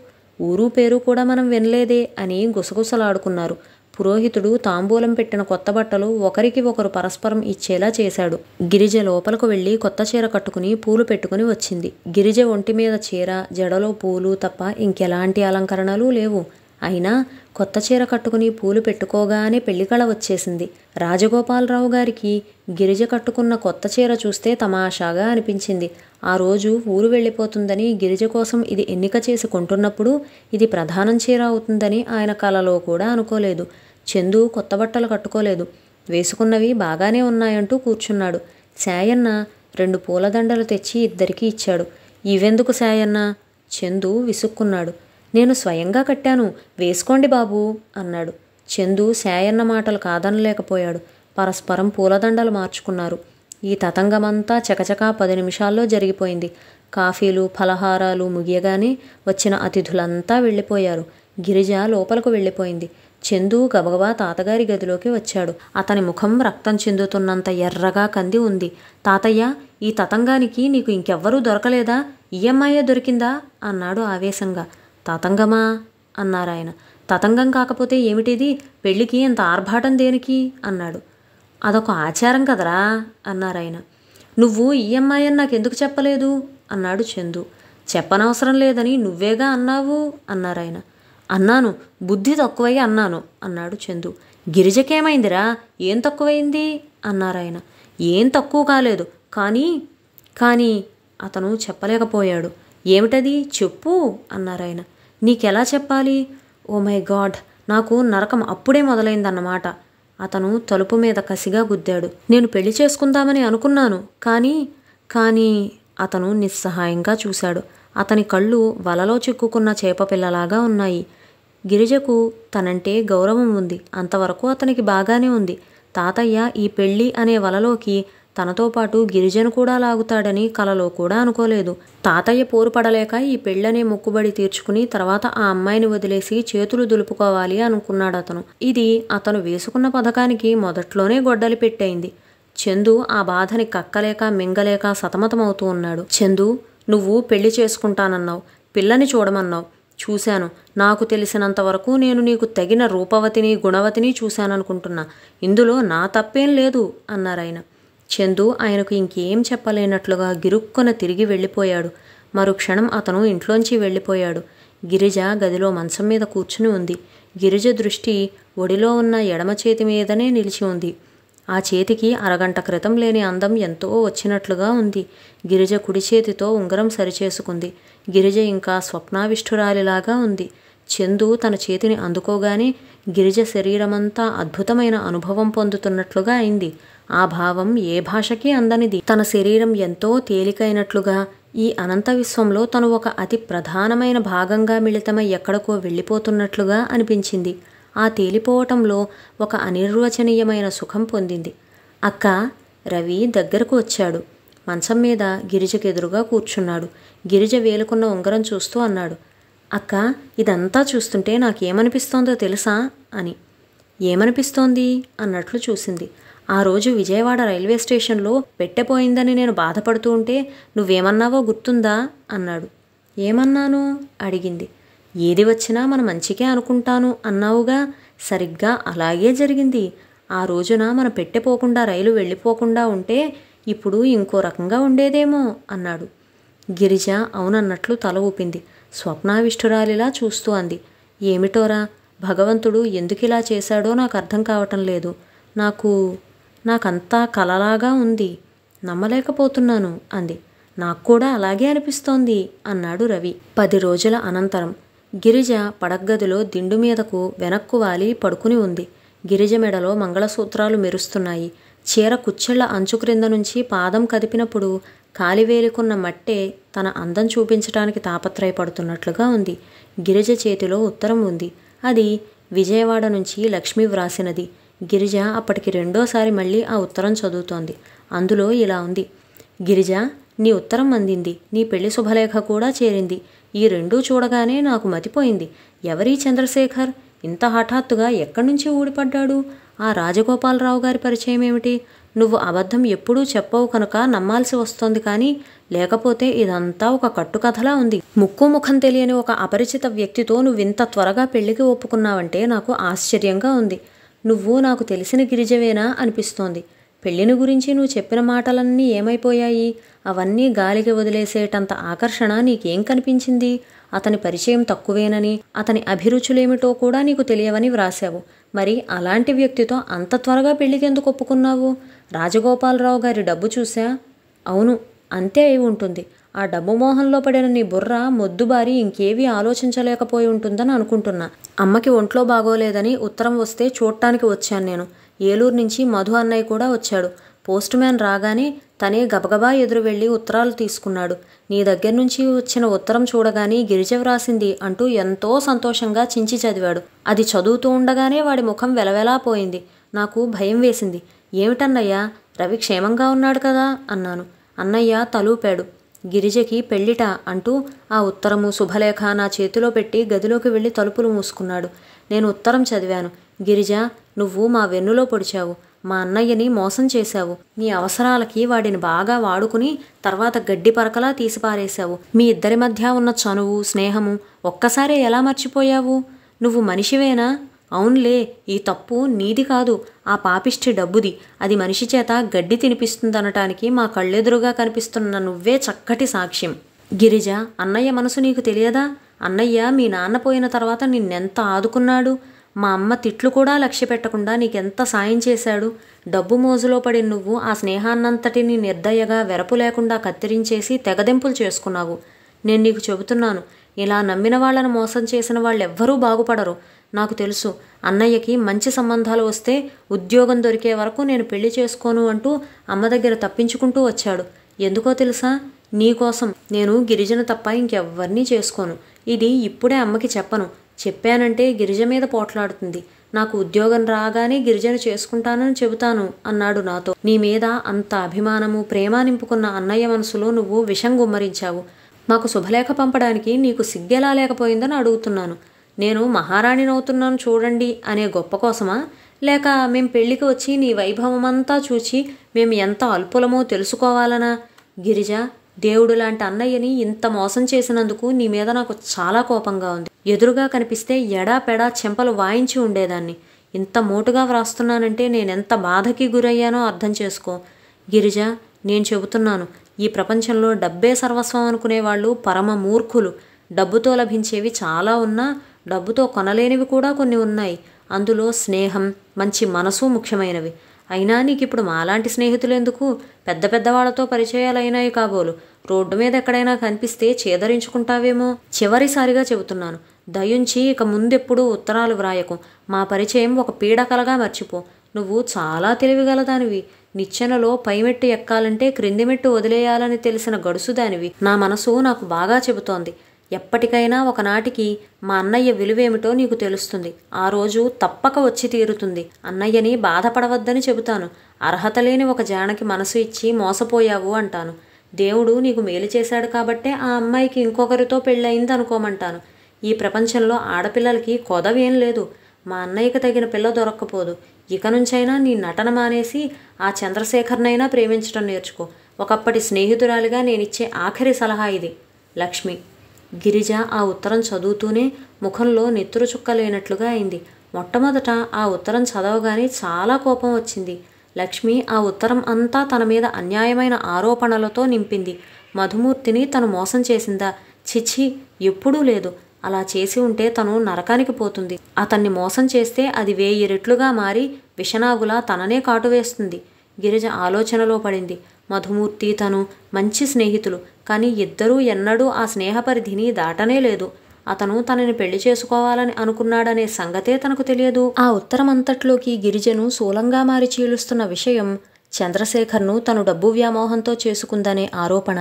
ఊరు పేరు కూడా మనం వినలేదే అని గుసగుసలాడుకున్నారు పురోహితుడు తాంబూలం పెట్టిన కొత్త బట్టలు ఒకరికి ఒకరు పరస్పరం ఇచ్చేలా చేశాడు గిరిజ లోపలకు వెళ్ళి కొత్త చీర కట్టుకుని పూలు పెట్టుకుని వచ్చింది గిరిజ ఒంటి మీద చీర జడలో పూలు తప్ప ఇంకెలాంటి అలంకరణలు లేవు అయినా కొత్త చీర కట్టుకుని పూలు పెట్టుకోగానే పెళ్లికళ వచ్చేసింది రాజగోపాలరావు గారికి గిరిజ కట్టుకున్న కొత్త చీర చూస్తే తమాషాగా అనిపించింది ఆ రోజు ఊరు వెళ్ళిపోతుందని గిరిజ కోసం ఇది ఎన్నిక చేసి కొంటున్నప్పుడు ఇది ప్రధానం చీర అవుతుందని ఆయన కలలో కూడా అనుకోలేదు చందు కొత్త బట్టలు కట్టుకోలేదు వేసుకున్నవి బాగానే ఉన్నాయంటూ కూర్చున్నాడు శాయన్న రెండు పూలదండలు తెచ్చి ఇద్దరికీ ఇచ్చాడు ఇవెందుకు శాయన్న చందు విసుక్కున్నాడు నేను స్వయంగా కట్టాను వేసుకోండి బాబు అన్నాడు చందు శాయన్న మాటలు కాదనలేకపోయాడు పరస్పరం పూలదండలు మార్చుకున్నారు ఈ తతంగమంతా చకచకా పది నిమిషాల్లో జరిగిపోయింది కాఫీలు ఫలహారాలు ముగియగానే వచ్చిన అతిథులంతా వెళ్ళిపోయారు గిరిజ లోపలకు వెళ్ళిపోయింది చందు గబగబా తాతగారి గదిలోకి వచ్చాడు అతని ముఖం రక్తం చెందుతున్నంత ఎర్రగా కంది ఉంది తాతయ్య ఈ తతంగానికి నీకు ఇంకెవ్వరూ దొరకలేదా ఈఎంఐయే దొరికిందా అన్నాడు ఆవేశంగా తతంగమా అన్నారాయన తతంగం కాకపోతే ఏమిటిది పెళ్లికి ఇంత ఆర్భాటం దేనికి అన్నాడు అదొక ఆచారం కదరా అన్నారాయన నువ్వు ఈఎంఐ అని నాకెందుకు చెప్పలేదు అన్నాడు చందు చెప్పనవసరం లేదని నువ్వేగా అన్నావు అన్నారాయన అన్నాను బుద్ధి తక్కువై అన్నాను అన్నాడు చందు గిరిజకేమైందిరా ఏం తక్కువైంది అన్నారాయన ఏం తక్కువ కాలేదు కానీ కానీ అతను చెప్పలేకపోయాడు ఏమిటది చెప్పు అన్నారాయన నీకెలా చెప్పాలి ఓ మై గాడ్ నాకు నరకం అప్పుడే మొదలైందన్నమాట అతను తలుపు మీద కసిగా గుద్దాడు నేను పెళ్లి చేసుకుందామని అనుకున్నాను కానీ కానీ అతను నిస్సహాయంగా చూశాడు అతని కళ్ళు వలలో చిక్కుకున్న చేపపిల్లలాగా ఉన్నాయి గిరిజకు తనంటే గౌరవం ఉంది అంతవరకు అతనికి బాగానే ఉంది తాతయ్య ఈ పెళ్ళి అనే వలలోకి తనతో పాటు గిరిజను కూడా లాగుతాడని కలలో కూడా అనుకోలేదు తాతయ్య పోరుపడలేక ఈ పెళ్ళనే మొక్కుబడి తీర్చుకుని తర్వాత ఆ అమ్మాయిని వదిలేసి చేతులు దులుపుకోవాలి అనుకున్నాడు అతను ఇది అతను వేసుకున్న పథకానికి మొదట్లోనే గొడ్డలి పెట్టయింది చందు ఆ బాధని కక్కలేక మింగలేక సతమతమవుతూ ఉన్నాడు చందు నువ్వు పెళ్లి చేసుకుంటానన్నావు పిల్లని చూడమన్నావు చూశాను నాకు తెలిసినంత వరకు నేను నీకు తగిన రూపవతిని గుణవతిని చూశాననుకుంటున్నా ఇందులో నా తప్పేం లేదు అన్నారాయన చందు ఆయనకు ఇంకేం చెప్పలేనట్లుగా గిరుక్కున తిరిగి వెళ్ళిపోయాడు మరుక్షణం అతను ఇంట్లోంచి వెళ్ళిపోయాడు గిరిజ గదిలో మంచం మీద కూర్చుని ఉంది గిరిజ దృష్టి ఒడిలో ఉన్న ఎడమ చేతి మీదనే నిలిచి ఉంది ఆ చేతికి అరగంట క్రితం లేని అందం ఎంతో వచ్చినట్లుగా ఉంది గిరిజ కుడి చేతితో ఉంగరం సరిచేసుకుంది గిరిజ ఇంకా స్వప్నావిష్ఠురాలిలాగా ఉంది చందు తన చేతిని అందుకోగానే గిరిజ శరీరమంతా అద్భుతమైన అనుభవం పొందుతున్నట్లుగా అయింది ఆ భావం ఏ భాషకి అందనిది తన శరీరం ఎంతో తేలికైనట్లుగా ఈ అనంత విశ్వంలో తను ఒక అతి ప్రధానమైన భాగంగా మిళితమై ఎక్కడికో వెళ్ళిపోతున్నట్లుగా అనిపించింది ఆ తేలిపోవటంలో ఒక అనిర్వచనీయమైన సుఖం పొందింది అక్క రవి దగ్గరకు వచ్చాడు మంచం మీద గిరిజకెదురుగా కూర్చున్నాడు గిరిజ వేలుకున్న ఉంగరం చూస్తూ అన్నాడు అక్క ఇదంతా చూస్తుంటే నాకేమనిపిస్తోందో తెలుసా అని ఏమనిపిస్తోంది అన్నట్లు చూసింది ఆ రోజు విజయవాడ రైల్వే స్టేషన్లో పెట్టెపోయిందని నేను బాధపడుతూ ఉంటే నువ్వేమన్నావో గుర్తుందా అన్నాడు ఏమన్నాను అడిగింది ఏది వచ్చినా మన మంచికే అనుకుంటాను అన్నావుగా సరిగ్గా అలాగే జరిగింది ఆ రోజున మన పెట్టెపోకుండా రైలు వెళ్ళిపోకుండా ఉంటే ఇప్పుడు ఇంకో రకంగా ఉండేదేమో అన్నాడు గిరిజ అవునన్నట్లు తల ఊపింది స్వప్నావిష్ఠురాలిలా చూస్తూ అంది ఏమిటోరా భగవంతుడు ఎందుకిలా చేశాడో నాకు అర్థం కావటం లేదు నాకు నాకంతా కలలాగా ఉంది నమ్మలేకపోతున్నాను అంది నాకు కూడా అలాగే అనిపిస్తోంది అన్నాడు రవి పది రోజుల అనంతరం గిరిజ పడగ్గదిలో దిండు మీదకు వెనక్కు వాలి పడుకుని ఉంది గిరిజ మెడలో మంగళసూత్రాలు మెరుస్తున్నాయి చీర కుచ్చెళ్ల అంచు క్రింద నుంచి పాదం కదిపినప్పుడు కాలివేలుకున్న మట్టే తన అందం చూపించడానికి తాపత్రయపడుతున్నట్లుగా ఉంది గిరిజ చేతిలో ఉత్తరం ఉంది అది విజయవాడ నుంచి లక్ష్మి వ్రాసినది గిరిజ అప్పటికి రెండోసారి మళ్ళీ ఆ ఉత్తరం చదువుతోంది అందులో ఇలా ఉంది గిరిజ నీ ఉత్తరం అందింది నీ పెళ్లి శుభలేఖ కూడా చేరింది ఈ రెండూ చూడగానే నాకు మతిపోయింది ఎవరీ చంద్రశేఖర్ ఇంత హఠాత్తుగా ఎక్కడి నుంచి ఊడిపడ్డాడు ఆ రాజగోపాలరావు గారి పరిచయం ఏమిటి నువ్వు అబద్ధం ఎప్పుడూ చెప్పవు కనుక నమ్మాల్సి వస్తోంది కానీ లేకపోతే ఇదంతా ఒక కట్టుకథలా ఉంది ముక్కు ముఖం తెలియని ఒక అపరిచిత వ్యక్తితో నువ్వు ఇంత త్వరగా పెళ్లికి ఒప్పుకున్నావంటే నాకు ఆశ్చర్యంగా ఉంది నువ్వు నాకు తెలిసిన గిరిజవేనా అనిపిస్తోంది పెళ్లిని గురించి నువ్వు చెప్పిన మాటలన్నీ ఏమైపోయాయి అవన్నీ గాలికి వదిలేసేటంత ఆకర్షణ నీకేం కనిపించింది అతని పరిచయం తక్కువేనని అతని అభిరుచులేమిటో కూడా నీకు తెలియవని వ్రాసావు మరి అలాంటి వ్యక్తితో అంత త్వరగా పెళ్లికెందుకు ఒప్పుకున్నావు రాజగోపాలరావు గారి డబ్బు చూసా అవును అంతే అయి ఉంటుంది ఆ డబ్బు మోహంలో పడిన నీ బుర్ర మొద్దుబారి ఇంకేవీ ఆలోచించలేకపోయి ఉంటుందని అనుకుంటున్నా అమ్మకి ఒంట్లో బాగోలేదని ఉత్తరం వస్తే చూడటానికి వచ్చాను నేను ఏలూరు నుంచి మధు అన్నయ్య కూడా వచ్చాడు పోస్ట్ మ్యాన్ రాగానే తనే గబగబా ఎదురు వెళ్ళి ఉత్తరాలు తీసుకున్నాడు నీ దగ్గర నుంచి వచ్చిన ఉత్తరం చూడగానే గిరిజ వ్రాసింది అంటూ ఎంతో సంతోషంగా చించి చదివాడు అది చదువుతూ ఉండగానే వాడి ముఖం వెలవెలా పోయింది నాకు భయం వేసింది ఏమిటన్నయ్యా రవి క్షేమంగా ఉన్నాడు కదా అన్నాను అన్నయ్య తలూపాడు గిరిజకి పెళ్ళిట అంటూ ఆ ఉత్తరము శుభలేఖ నా చేతిలో పెట్టి గదిలోకి వెళ్ళి తలుపులు మూసుకున్నాడు నేను ఉత్తరం చదివాను గిరిజ నువ్వు మా వెన్నులో పొడిచావు మా అన్నయ్యని మోసం చేశావు నీ అవసరాలకి వాడిని బాగా వాడుకుని తర్వాత గడ్డి పరకలా తీసిపారేశావు మీ ఇద్దరి మధ్య ఉన్న చనువు స్నేహము ఒక్కసారే ఎలా మర్చిపోయావు నువ్వు మనిషివేనా అవునులే ఈ తప్పు నీది కాదు ఆ పాపిష్టి డబ్బుది అది మనిషి చేత గడ్డి తినిపిస్తుందనటానికి మా కళ్ళెదురుగా కనిపిస్తున్న నువ్వే చక్కటి సాక్ష్యం గిరిజ అన్నయ్య మనసు నీకు తెలియదా అన్నయ్య మీ నాన్న పోయిన తర్వాత నిన్నెంత ఆదుకున్నాడు మా అమ్మ తిట్లు కూడా లక్ష్య పెట్టకుండా నీకెంత సాయం చేశాడు డబ్బు మోజులో పడి నువ్వు ఆ స్నేహాన్నంతటిని నిర్దయగా వెరపు లేకుండా కత్తిరించేసి తెగదెంపులు చేసుకున్నావు నేను నీకు చెబుతున్నాను ఇలా నమ్మిన వాళ్ళను మోసం చేసిన వాళ్ళెవ్వరూ బాగుపడరు నాకు తెలుసు అన్నయ్యకి మంచి సంబంధాలు వస్తే ఉద్యోగం దొరికే వరకు నేను పెళ్లి చేసుకోను అంటూ అమ్మ దగ్గర తప్పించుకుంటూ వచ్చాడు ఎందుకో తెలుసా నీకోసం నేను గిరిజన తప్ప ఇంకెవ్వరినీ చేసుకోను ఇది ఇప్పుడే అమ్మకి చెప్పను చెప్పానంటే గిరిజ మీద పోట్లాడుతుంది నాకు ఉద్యోగం రాగానే గిరిజను చేసుకుంటానని చెబుతాను అన్నాడు నాతో నీ మీద అంత అభిమానము ప్రేమ నింపుకున్న అన్నయ్య మనసులో నువ్వు విషం గుమ్మరించావు మాకు శుభలేఖ పంపడానికి నీకు సిగ్గెలా లేకపోయిందని అడుగుతున్నాను నేను మహారాణినవుతున్నాను చూడండి అనే గొప్ప కోసమా లేక మేం పెళ్లికి వచ్చి నీ వైభవమంతా చూచి మేము ఎంత అల్పులమో తెలుసుకోవాలనా గిరిజ దేవుడు లాంటి అన్నయ్యని ఇంత మోసం చేసినందుకు నీ మీద నాకు చాలా కోపంగా ఉంది ఎదురుగా కనిపిస్తే ఎడా పెడా చెంపలు వాయించి ఉండేదాన్ని ఇంత మోటుగా వ్రాస్తున్నానంటే నేనెంత బాధకి గురయ్యానో అర్థం చేసుకో గిరిజ నేను చెబుతున్నాను ఈ ప్రపంచంలో డబ్బే సర్వస్వం అనుకునేవాళ్ళు పరమ మూర్ఖులు డబ్బుతో లభించేవి చాలా ఉన్నా డబ్బుతో కొనలేనివి కూడా కొన్ని ఉన్నాయి అందులో స్నేహం మంచి మనసు ముఖ్యమైనవి అయినా నీకు ఇప్పుడు మాలాంటి స్నేహితులు ఎందుకు పెద్ద పెద్దవాళ్లతో అయినాయి కాబోలు రోడ్డు మీద ఎక్కడైనా కనిపిస్తే చేదరించుకుంటావేమో చివరిసారిగా చెబుతున్నాను దయుంచి ఇక ముందెప్పుడు ఉత్తరాలు వ్రాయకు మా పరిచయం ఒక పీడకలగా మర్చిపో నువ్వు చాలా తెలివిగలదానివి నిచ్చెనలో పైమెట్టు ఎక్కాలంటే క్రిందిమెట్టు వదిలేయాలని తెలిసిన గడుసు దానివి నా మనసు నాకు బాగా చెబుతోంది ఎప్పటికైనా ఒకనాటికి మా అన్నయ్య విలువేమిటో నీకు తెలుస్తుంది ఆ రోజు తప్పక వచ్చి తీరుతుంది అన్నయ్యని బాధపడవద్దని చెబుతాను అర్హత లేని ఒక జానకి మనసు ఇచ్చి మోసపోయావు అంటాను దేవుడు నీకు మేలు చేశాడు కాబట్టే ఆ అమ్మాయికి ఇంకొకరితో పెళ్ళయింది అనుకోమంటాను ఈ ప్రపంచంలో ఆడపిల్లలకి కొదవేం లేదు మా అన్నయ్యకి తగిన పిల్ల దొరక్కపోదు ఇక నుంచైనా నీ నటన మానేసి ఆ చంద్రశేఖర్నైనా ప్రేమించడం నేర్చుకో ఒకప్పటి స్నేహితురాలిగా నేనిచ్చే ఆఖరి సలహా ఇది లక్ష్మి గిరిజ ఆ ఉత్తరం చదువుతూనే ముఖంలో నెత్తురు చుక్కలేనట్లుగా అయింది మొట్టమొదట ఆ ఉత్తరం చదవగానే చాలా కోపం వచ్చింది లక్ష్మి ఆ ఉత్తరం అంతా తన మీద అన్యాయమైన ఆరోపణలతో నింపింది మధుమూర్తిని తను మోసం చేసిందా చిచ్చి ఎప్పుడూ లేదు అలా చేసి ఉంటే తను నరకానికి పోతుంది అతన్ని మోసం చేస్తే అది వేయి రెట్లుగా మారి విషనాగులా తననే కాటు వేస్తుంది గిరిజ ఆలోచనలో పడింది మధుమూర్తి తను మంచి స్నేహితులు కానీ ఇద్దరూ ఎన్నడూ ఆ స్నేహ పరిధిని దాటనే లేదు అతను తనని పెళ్లి చేసుకోవాలని అనుకున్నాడనే సంగతే తనకు తెలియదు ఆ ఉత్తరమంతట్లోకి గిరిజను శూలంగా మారి చీలుస్తున్న విషయం చంద్రశేఖర్ను తను డబ్బు వ్యామోహంతో చేసుకుందనే ఆరోపణ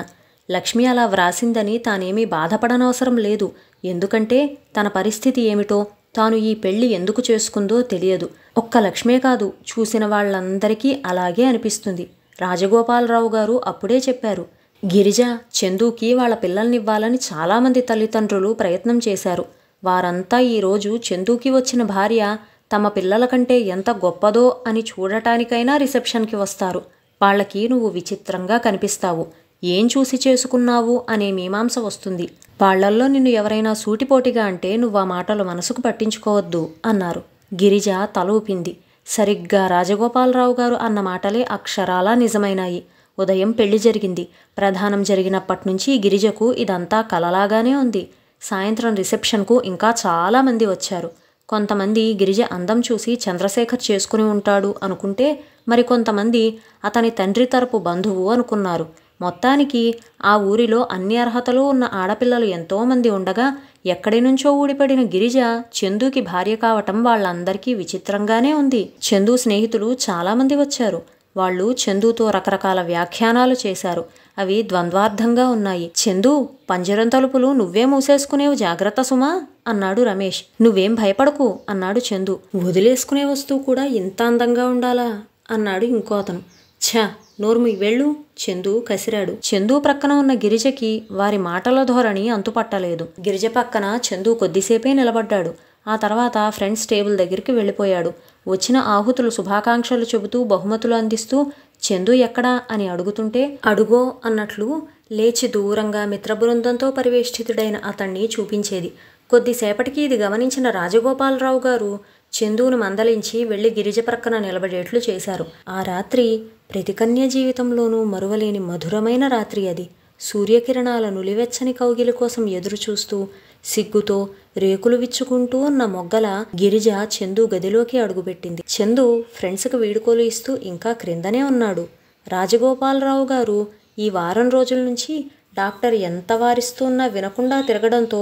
లక్ష్మి అలా వ్రాసిందని తానేమీ బాధపడనవసరం లేదు ఎందుకంటే తన పరిస్థితి ఏమిటో తాను ఈ పెళ్లి ఎందుకు చేసుకుందో తెలియదు ఒక్క లక్ష్మే కాదు చూసిన వాళ్ళందరికీ అలాగే అనిపిస్తుంది రాజగోపాలరావు గారు అప్పుడే చెప్పారు గిరిజ చందుకి వాళ్ళ పిల్లల్నివ్వాలని చాలామంది తల్లిదండ్రులు ప్రయత్నం చేశారు వారంతా ఈరోజు చందుకి వచ్చిన భార్య తమ పిల్లల కంటే ఎంత గొప్పదో అని చూడటానికైనా రిసెప్షన్కి వస్తారు వాళ్ళకి నువ్వు విచిత్రంగా కనిపిస్తావు ఏం చూసి చేసుకున్నావు అనే మీమాంస వస్తుంది వాళ్లల్లో నిన్ను ఎవరైనా సూటిపోటిగా అంటే నువ్వు ఆ మాటలు మనసుకు పట్టించుకోవద్దు అన్నారు గిరిజ తల ఊపింది సరిగ్గా రాజగోపాలరావు గారు అన్న మాటలే అక్షరాలా నిజమైనాయి ఉదయం పెళ్లి జరిగింది ప్రధానం జరిగినప్పటి నుంచి గిరిజకు ఇదంతా కలలాగానే ఉంది సాయంత్రం రిసెప్షన్కు ఇంకా చాలామంది వచ్చారు కొంతమంది గిరిజ అందం చూసి చంద్రశేఖర్ చేసుకుని ఉంటాడు అనుకుంటే మరికొంతమంది అతని తండ్రి తరపు బంధువు అనుకున్నారు మొత్తానికి ఆ ఊరిలో అన్ని అర్హతలు ఉన్న ఆడపిల్లలు ఎంతోమంది ఉండగా ఎక్కడి నుంచో ఊడిపడిన గిరిజ చందుకి భార్య కావటం వాళ్ళందరికీ విచిత్రంగానే ఉంది చందు స్నేహితులు చాలామంది వచ్చారు వాళ్ళు చందుతో రకరకాల వ్యాఖ్యానాలు చేశారు అవి ద్వంద్వార్థంగా ఉన్నాయి చందు పంజరం తలుపులు నువ్వే మూసేసుకునేవు జాగ్రత్త సుమా అన్నాడు రమేష్ నువ్వేం భయపడకు అన్నాడు చందు వదిలేసుకునే వస్తువు కూడా ఇంత అందంగా ఉండాలా అన్నాడు ఇంకో అతను ఛా నోర్మి వెళ్ళు చందు కసిరాడు చందు ప్రక్కన ఉన్న గిరిజకి వారి మాటల ధోరణి అంతుపట్టలేదు గిరిజ పక్కన చందు కొద్దిసేపే నిలబడ్డాడు ఆ తర్వాత ఫ్రెండ్స్ టేబుల్ దగ్గరికి వెళ్ళిపోయాడు వచ్చిన ఆహుతులు శుభాకాంక్షలు చెబుతూ బహుమతులు అందిస్తూ చందు ఎక్కడా అని అడుగుతుంటే అడుగో అన్నట్లు లేచి దూరంగా మిత్రబృందంతో పరివేష్టితుడైన అతన్ని చూపించేది కొద్దిసేపటికి ఇది గమనించిన రాజగోపాలరావు గారు చందువును మందలించి వెళ్లి గిరిజ ప్రక్కన నిలబడేట్లు చేశారు ఆ రాత్రి ప్రతికన్య జీవితంలోనూ మరువలేని మధురమైన రాత్రి అది సూర్యకిరణాల నులివెచ్చని కౌగిల కోసం ఎదురుచూస్తూ సిగ్గుతో రేకులు విచ్చుకుంటూ ఉన్న మొగ్గల గిరిజ చందు గదిలోకి అడుగుపెట్టింది చందు ఫ్రెండ్స్కి వీడుకోలు ఇస్తూ ఇంకా క్రిందనే ఉన్నాడు రాజగోపాలరావు గారు ఈ వారం రోజుల నుంచి డాక్టర్ ఎంత వారిస్తున్నా వినకుండా తిరగడంతో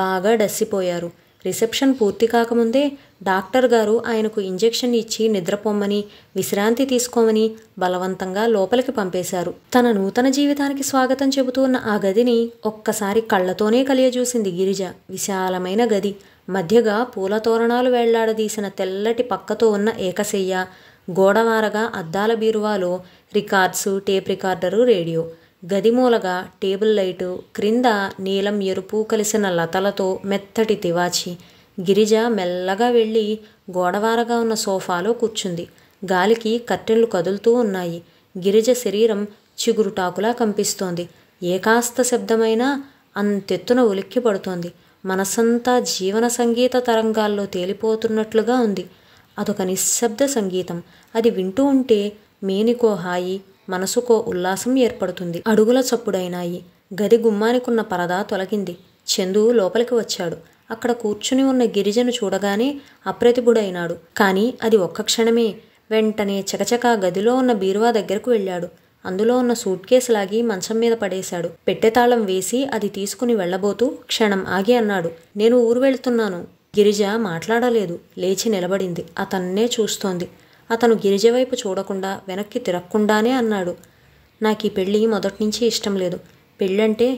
బాగా డస్సిపోయారు రిసెప్షన్ పూర్తి కాకముందే డాక్టర్ గారు ఆయనకు ఇంజెక్షన్ ఇచ్చి నిద్రపోమ్మని విశ్రాంతి తీసుకోమని బలవంతంగా లోపలికి పంపేశారు తన నూతన జీవితానికి స్వాగతం చెబుతూ ఉన్న ఆ గదిని ఒక్కసారి కళ్ళతోనే కలియజూసింది గిరిజ విశాలమైన గది మధ్యగా పూల తోరణాలు వేళ్లాడదీసిన తెల్లటి పక్కతో ఉన్న ఏకశయ్య గోడవారగా అద్దాల బీరువాలో రికార్డ్సు టేప్ రికార్డరు రేడియో గది మూలగా టేబుల్ లైటు క్రింద నీలం ఎరుపు కలిసిన లతలతో మెత్తటి తివాచి గిరిజ మెల్లగా వెళ్ళి గోడవారగా ఉన్న సోఫాలో కూర్చుంది గాలికి కట్టెలు కదులుతూ ఉన్నాయి గిరిజ శరీరం చిగురుటాకులా కంపిస్తోంది ఏ కాస్త శబ్దమైనా అంతెత్తున ఉలిక్కి పడుతోంది మనసంతా జీవన సంగీత తరంగాల్లో తేలిపోతున్నట్లుగా ఉంది అదొక నిశ్శబ్ద సంగీతం అది వింటూ ఉంటే మేనికో హాయి మనసుకో ఉల్లాసం ఏర్పడుతుంది అడుగుల చప్పుడైనాయి గది గుమ్మానికున్న పరదా తొలగింది చందు లోపలికి వచ్చాడు అక్కడ కూర్చుని ఉన్న గిరిజను చూడగానే అప్రతిభుడైనాడు కానీ అది ఒక్క క్షణమే వెంటనే చకచకా గదిలో ఉన్న బీరువా దగ్గరకు వెళ్ళాడు అందులో ఉన్న సూట్ కేసు లాగి మంచం మీద పడేశాడు పెట్టెతాళం వేసి అది తీసుకుని వెళ్లబోతూ క్షణం ఆగి అన్నాడు నేను ఊరు వెళ్తున్నాను గిరిజ మాట్లాడలేదు లేచి నిలబడింది అతన్నే చూస్తోంది అతను గిరిజ వైపు చూడకుండా వెనక్కి తిరక్కుండానే అన్నాడు నాకు ఈ పెళ్ళి మొదటి నుంచి ఇష్టం లేదు పెళ్ళంటే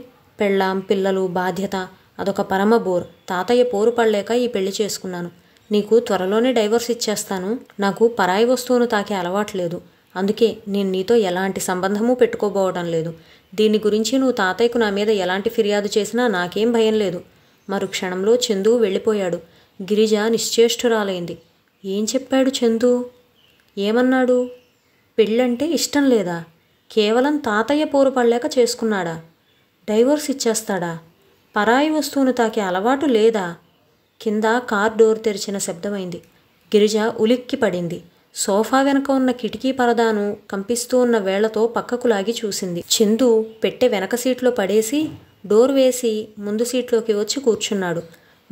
పెళ్ళాం పిల్లలు బాధ్యత అదొక పరమ బోర్ తాతయ్య పోరు పడలేక ఈ పెళ్లి చేసుకున్నాను నీకు త్వరలోనే డైవర్స్ ఇచ్చేస్తాను నాకు పరాయి వస్తువును తాకే అలవాట్లేదు అందుకే నేను నీతో ఎలాంటి సంబంధము పెట్టుకోబోవడం లేదు దీని గురించి నువ్వు తాతయ్యకు నా మీద ఎలాంటి ఫిర్యాదు చేసినా నాకేం భయం లేదు మరు క్షణంలో చందు వెళ్ళిపోయాడు గిరిజ నిశ్చేష్ఠురాలైంది ఏం చెప్పాడు చందు ఏమన్నాడు పెళ్ళంటే ఇష్టం లేదా కేవలం తాతయ్య పోరుపడలేక చేసుకున్నాడా డైవోర్స్ ఇచ్చేస్తాడా పరాయి వస్తువును తాకే అలవాటు లేదా కింద కార్ డోర్ తెరిచిన శబ్దమైంది గిరిజ ఉలిక్కి పడింది సోఫా వెనక ఉన్న కిటికీ పరదాను కంపిస్తూ ఉన్న వేళ్లతో పక్కకు లాగి చూసింది చందు పెట్టె వెనక సీట్లో పడేసి డోర్ వేసి ముందు సీట్లోకి వచ్చి కూర్చున్నాడు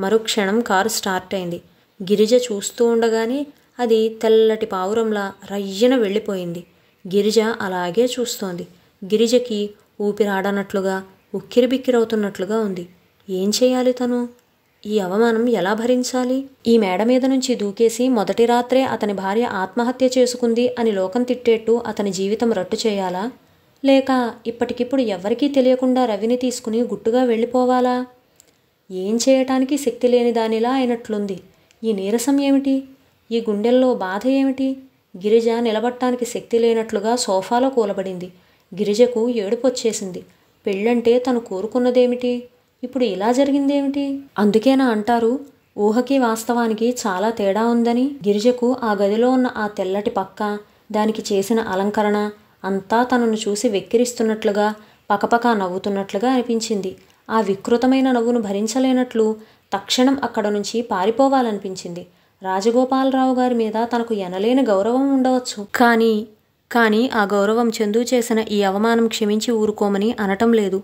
మరుక్షణం కారు స్టార్ట్ అయింది గిరిజ చూస్తూ ఉండగానే అది తెల్లటి పావురంలా రయ్యన వెళ్ళిపోయింది గిరిజ అలాగే చూస్తోంది గిరిజకి ఊపిరాడనట్లుగా ఉక్కిరిబిక్కిరవుతున్నట్లుగా ఉంది ఏం చేయాలి తను ఈ అవమానం ఎలా భరించాలి ఈ మేడ మీద నుంచి దూకేసి మొదటి రాత్రే అతని భార్య ఆత్మహత్య చేసుకుంది అని లోకం తిట్టేట్టు అతని జీవితం రట్టు చేయాలా లేక ఇప్పటికిప్పుడు ఎవరికీ తెలియకుండా రవిని తీసుకుని గుట్టుగా వెళ్ళిపోవాలా ఏం చేయటానికి శక్తి లేని దానిలా అయినట్లుంది ఈ నీరసం ఏమిటి ఈ గుండెల్లో బాధ ఏమిటి గిరిజ నిలబట్టానికి శక్తి లేనట్లుగా సోఫాలో కూలబడింది గిరిజకు ఏడుపు వచ్చేసింది పెళ్ళంటే తను కోరుకున్నదేమిటి ఇప్పుడు ఇలా జరిగిందేమిటి అందుకేనా అంటారు ఊహకి వాస్తవానికి చాలా తేడా ఉందని గిరిజకు ఆ గదిలో ఉన్న ఆ తెల్లటి పక్క దానికి చేసిన అలంకరణ అంతా తనను చూసి వెక్కిరిస్తున్నట్లుగా పకపక నవ్వుతున్నట్లుగా అనిపించింది ఆ వికృతమైన నవ్వును భరించలేనట్లు తక్షణం అక్కడ నుంచి పారిపోవాలనిపించింది రాజగోపాలరావు గారి మీద తనకు ఎనలేని గౌరవం ఉండవచ్చు కానీ కానీ ఆ గౌరవం చందు చేసిన ఈ అవమానం క్షమించి ఊరుకోమని అనటం లేదు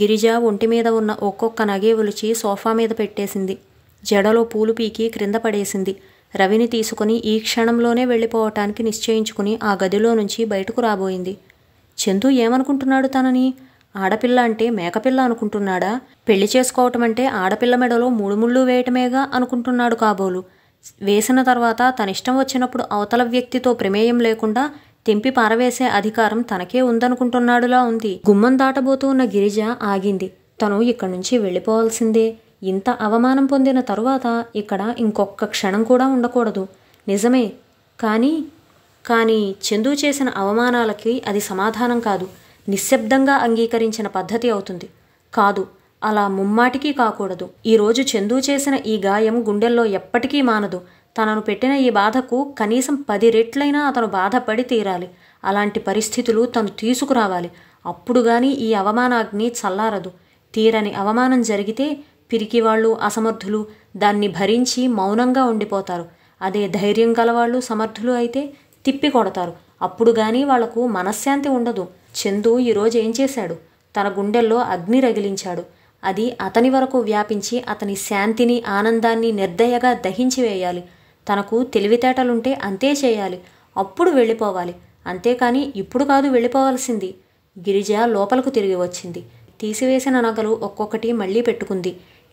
గిరిజ ఒంటి మీద ఉన్న ఒక్కొక్క నగే ఒలిచి సోఫా మీద పెట్టేసింది జడలో పూలు పీకి క్రింద పడేసింది రవిని తీసుకుని ఈ క్షణంలోనే వెళ్ళిపోవటానికి నిశ్చయించుకుని ఆ గదిలో నుంచి బయటకు రాబోయింది చందు ఏమనుకుంటున్నాడు తనని ఆడపిల్ల అంటే మేకపిల్ల అనుకుంటున్నాడా పెళ్లి చేసుకోవటం అంటే ఆడపిల్ల మెడలో మూడు ముళ్ళు వేయటమేగా అనుకుంటున్నాడు కాబోలు వేసిన తర్వాత తనిష్టం వచ్చినప్పుడు అవతల వ్యక్తితో ప్రమేయం లేకుండా తెంపి పారవేసే అధికారం తనకే ఉందనుకుంటున్నాడులా ఉంది గుమ్మం దాటబోతూ ఉన్న గిరిజ ఆగింది తను ఇక్కడి నుంచి వెళ్ళిపోవాల్సిందే ఇంత అవమానం పొందిన తరువాత ఇక్కడ ఇంకొక్క క్షణం కూడా ఉండకూడదు నిజమే కానీ కానీ చందు చేసిన అవమానాలకి అది సమాధానం కాదు నిశ్శబ్దంగా అంగీకరించిన పద్ధతి అవుతుంది కాదు అలా ముమ్మాటికీ కాకూడదు ఈరోజు చందు చేసిన ఈ గాయం గుండెల్లో ఎప్పటికీ మానదు తనను పెట్టిన ఈ బాధకు కనీసం పది రెట్లైనా అతను బాధపడి తీరాలి అలాంటి పరిస్థితులు తను తీసుకురావాలి అప్పుడు కానీ ఈ అవమానాగ్ని చల్లారదు తీరని అవమానం జరిగితే పిరికివాళ్ళు అసమర్థులు దాన్ని భరించి మౌనంగా ఉండిపోతారు అదే ధైర్యం గలవాళ్ళు సమర్థులు అయితే తిప్పి కొడతారు అప్పుడు కానీ వాళ్లకు మనశ్శాంతి ఉండదు చందు ఈరోజు ఏం చేశాడు తన గుండెల్లో అగ్ని రగిలించాడు అది అతని వరకు వ్యాపించి అతని శాంతిని ఆనందాన్ని నిర్దయగా దహించి వేయాలి తనకు తెలివితేటలుంటే అంతే చేయాలి అప్పుడు వెళ్ళిపోవాలి అంతేకాని ఇప్పుడు కాదు వెళ్ళిపోవాల్సింది గిరిజ లోపలకు తిరిగి వచ్చింది తీసివేసిన నగలు ఒక్కొక్కటి మళ్ళీ పెట్టుకుంది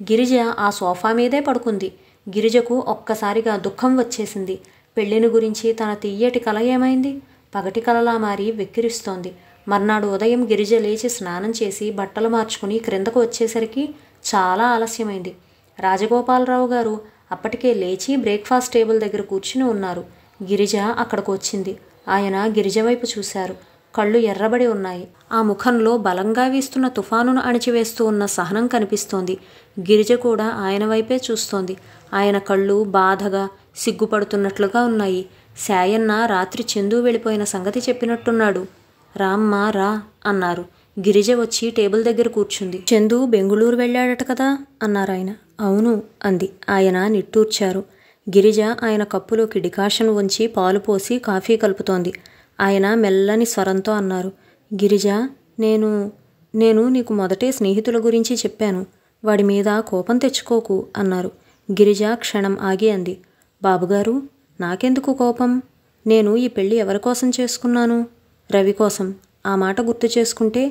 గిరిజ ఆ సోఫా మీదే పడుకుంది గిరిజకు ఒక్కసారిగా దుఃఖం వచ్చేసింది పెళ్లిని గురించి తన తీయటి కల ఏమైంది పగటి కలలా మారి వెక్కిరిస్తోంది మర్నాడు ఉదయం గిరిజ లేచి స్నానం చేసి బట్టలు మార్చుకుని క్రిందకు వచ్చేసరికి చాలా ఆలస్యమైంది రాజగోపాలరావు గారు అప్పటికే లేచి బ్రేక్ఫాస్ట్ టేబుల్ దగ్గర కూర్చుని ఉన్నారు గిరిజ అక్కడికి వచ్చింది ఆయన గిరిజ వైపు చూశారు కళ్ళు ఎర్రబడి ఉన్నాయి ఆ ముఖంలో బలంగా వీస్తున్న తుఫానును అణిచివేస్తూ ఉన్న సహనం కనిపిస్తోంది గిరిజ కూడా ఆయన వైపే చూస్తోంది ఆయన కళ్ళు బాధగా సిగ్గుపడుతున్నట్లుగా ఉన్నాయి శాయన్న రాత్రి చందు వెళ్ళిపోయిన సంగతి చెప్పినట్టున్నాడు రామ్మ రా అన్నారు గిరిజ వచ్చి టేబుల్ దగ్గర కూర్చుంది చందు బెంగుళూరు వెళ్ళాడట కదా అన్నారు ఆయన అవును అంది ఆయన నిట్టూర్చారు గిరిజ ఆయన కప్పులోకి డికాషన్ ఉంచి పాలు పోసి కాఫీ కలుపుతోంది ఆయన మెల్లని స్వరంతో అన్నారు గిరిజ నేను నేను నీకు మొదటే స్నేహితుల గురించి చెప్పాను వాడి మీద కోపం తెచ్చుకోకు అన్నారు గిరిజ క్షణం ఆగి అంది బాబుగారు నాకెందుకు కోపం నేను ఈ పెళ్ళి ఎవరి కోసం చేసుకున్నాను రవి కోసం ఆ మాట గుర్తు చేసుకుంటే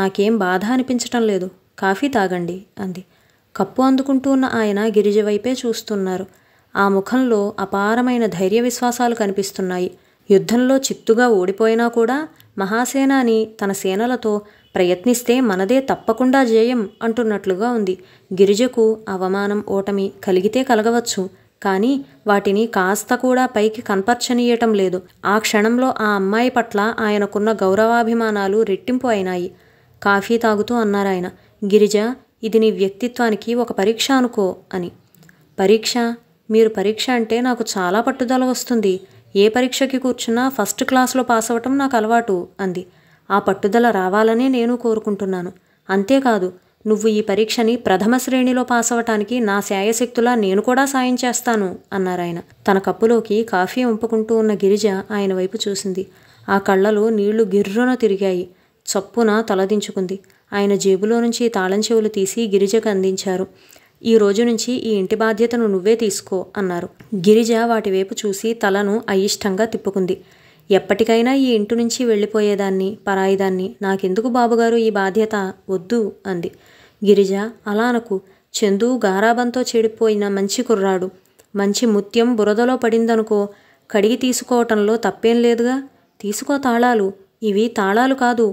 నాకేం బాధ అనిపించటం లేదు కాఫీ తాగండి అంది కప్పు అందుకుంటూ ఉన్న ఆయన గిరిజ వైపే చూస్తున్నారు ఆ ముఖంలో అపారమైన ధైర్య విశ్వాసాలు కనిపిస్తున్నాయి యుద్ధంలో చిత్తుగా ఓడిపోయినా కూడా మహాసేనాని తన సేనలతో ప్రయత్నిస్తే మనదే తప్పకుండా జయం అంటున్నట్లుగా ఉంది గిరిజకు అవమానం ఓటమి కలిగితే కలగవచ్చు కానీ వాటిని కాస్త కూడా పైకి కనపర్చనీయటం లేదు ఆ క్షణంలో ఆ అమ్మాయి పట్ల ఆయనకున్న గౌరవాభిమానాలు రెట్టింపు అయినాయి కాఫీ తాగుతూ అన్నారాయన గిరిజ ఇది నీ వ్యక్తిత్వానికి ఒక పరీక్ష అనుకో అని పరీక్ష మీరు పరీక్ష అంటే నాకు చాలా పట్టుదల వస్తుంది ఏ పరీక్షకి కూర్చున్నా ఫస్ట్ క్లాస్లో పాస్ అవ్వటం నాకు అలవాటు అంది ఆ పట్టుదల రావాలనే నేను కోరుకుంటున్నాను అంతేకాదు నువ్వు ఈ పరీక్షని ప్రథమ శ్రేణిలో పాస్ అవ్వటానికి నా శాయశక్తులా నేను కూడా సాయం చేస్తాను అన్నారాయన తన కప్పులోకి కాఫీ ఉంపుకుంటూ ఉన్న గిరిజ ఆయన వైపు చూసింది ఆ కళ్ళలో నీళ్లు గిర్రున తిరిగాయి చప్పున తలదించుకుంది ఆయన జేబులో నుంచి తాళం చెవులు తీసి గిరిజకు అందించారు ఈ రోజు నుంచి ఈ ఇంటి బాధ్యతను నువ్వే తీసుకో అన్నారు గిరిజ వాటి వైపు చూసి తలను అయిష్టంగా తిప్పుకుంది ఎప్పటికైనా ఈ ఇంటి నుంచి వెళ్ళిపోయేదాన్ని పరాయిదాన్ని నాకెందుకు బాబుగారు ఈ బాధ్యత వద్దు అంది గిరిజ అలా అనకు చందు గారాబంతో చెడిపోయిన మంచి కుర్రాడు మంచి ముత్యం బురదలో పడిందనుకో కడిగి తీసుకోవటంలో తప్పేం లేదుగా తీసుకో తాళాలు ఇవి తాళాలు కాదు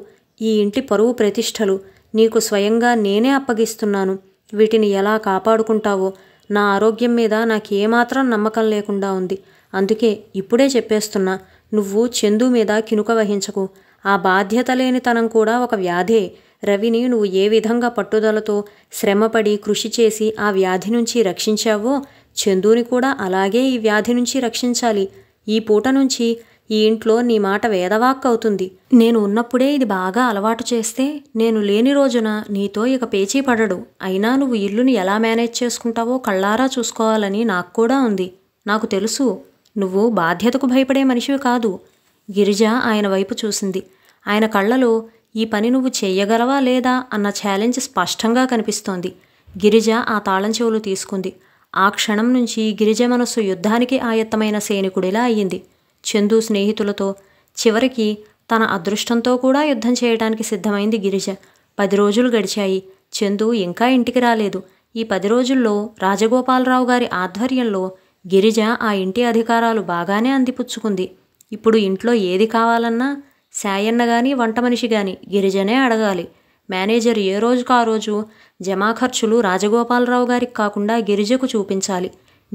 ఈ ఇంటి పరువు ప్రతిష్టలు నీకు స్వయంగా నేనే అప్పగిస్తున్నాను వీటిని ఎలా కాపాడుకుంటావో నా ఆరోగ్యం మీద నాకేమాత్రం నమ్మకం లేకుండా ఉంది అందుకే ఇప్పుడే చెప్పేస్తున్నా నువ్వు చందు మీద కినుక వహించకు ఆ బాధ్యత లేనితనం కూడా ఒక వ్యాధే రవిని నువ్వు ఏ విధంగా పట్టుదలతో శ్రమపడి కృషి చేసి ఆ వ్యాధి నుంచి రక్షించావో చందుని కూడా అలాగే ఈ వ్యాధి నుంచి రక్షించాలి ఈ పూట నుంచి ఈ ఇంట్లో నీ మాట వేదవాక్ అవుతుంది నేను ఉన్నప్పుడే ఇది బాగా అలవాటు చేస్తే నేను లేని రోజున నీతో ఇక పేచీ పడడు అయినా నువ్వు ఇల్లుని ఎలా మేనేజ్ చేసుకుంటావో కళ్ళారా చూసుకోవాలని నాకు కూడా ఉంది నాకు తెలుసు నువ్వు బాధ్యతకు భయపడే మనిషివి కాదు గిరిజ ఆయన వైపు చూసింది ఆయన కళ్ళలో ఈ పని నువ్వు చేయగలవా లేదా అన్న ఛాలెంజ్ స్పష్టంగా కనిపిస్తోంది గిరిజ ఆ తాళం చెవులు తీసుకుంది ఆ క్షణం నుంచి గిరిజ మనస్సు యుద్ధానికి ఆయత్తమైన సైనికుడిలా అయ్యింది చందు స్నేహితులతో చివరికి తన అదృష్టంతో కూడా యుద్ధం చేయడానికి సిద్ధమైంది గిరిజ పది రోజులు గడిచాయి చందు ఇంకా ఇంటికి రాలేదు ఈ పది రోజుల్లో రాజగోపాలరావు గారి ఆధ్వర్యంలో గిరిజ ఆ ఇంటి అధికారాలు బాగానే అందిపుచ్చుకుంది ఇప్పుడు ఇంట్లో ఏది కావాలన్నా శాయన్న గాని వంట మనిషి గాని గిరిజనే అడగాలి మేనేజర్ ఏ రోజుకు ఆ రోజు జమా ఖర్చులు రాజగోపాలరావు గారికి కాకుండా గిరిజకు చూపించాలి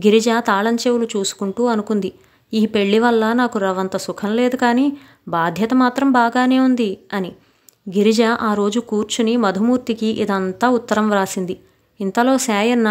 గిరిజ తాళం చెవులు చూసుకుంటూ అనుకుంది ఈ పెళ్లి వల్ల నాకు రవంత సుఖం లేదు కానీ బాధ్యత మాత్రం బాగానే ఉంది అని గిరిజ ఆ రోజు కూర్చుని మధుమూర్తికి ఇదంతా ఉత్తరం వ్రాసింది ఇంతలో శాయన్న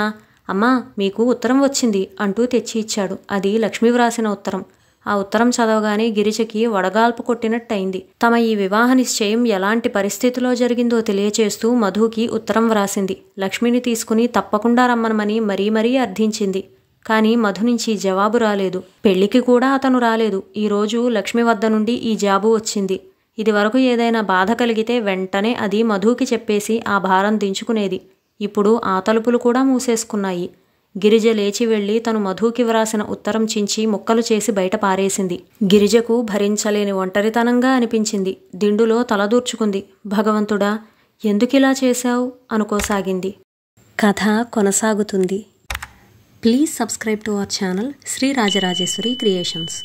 అమ్మా మీకు ఉత్తరం వచ్చింది అంటూ తెచ్చి ఇచ్చాడు అది లక్ష్మి వ్రాసిన ఉత్తరం ఆ ఉత్తరం చదవగానే గిరిజకి వడగాల్పు కొట్టినట్టయింది తమ ఈ వివాహ నిశ్చయం ఎలాంటి పరిస్థితిలో జరిగిందో తెలియచేస్తూ మధుకి ఉత్తరం వ్రాసింది లక్ష్మిని తీసుకుని తప్పకుండా రమ్మనమని మరీ మరీ అర్థించింది కానీ మధు నుంచి జవాబు రాలేదు పెళ్లికి కూడా అతను రాలేదు ఈరోజు లక్ష్మి వద్ద నుండి ఈ జాబు వచ్చింది ఇది వరకు ఏదైనా బాధ కలిగితే వెంటనే అది మధుకి చెప్పేసి ఆ భారం దించుకునేది ఇప్పుడు ఆ తలుపులు కూడా మూసేసుకున్నాయి గిరిజ లేచి వెళ్ళి తను మధుకి వ్రాసిన ఉత్తరం చించి ముక్కలు చేసి బయట పారేసింది గిరిజకు భరించలేని ఒంటరితనంగా అనిపించింది దిండులో తలదూర్చుకుంది భగవంతుడా ఎందుకిలా చేశావు అనుకోసాగింది కథ కొనసాగుతుంది please subscribe to our channel Shri Rajarajeshwari creations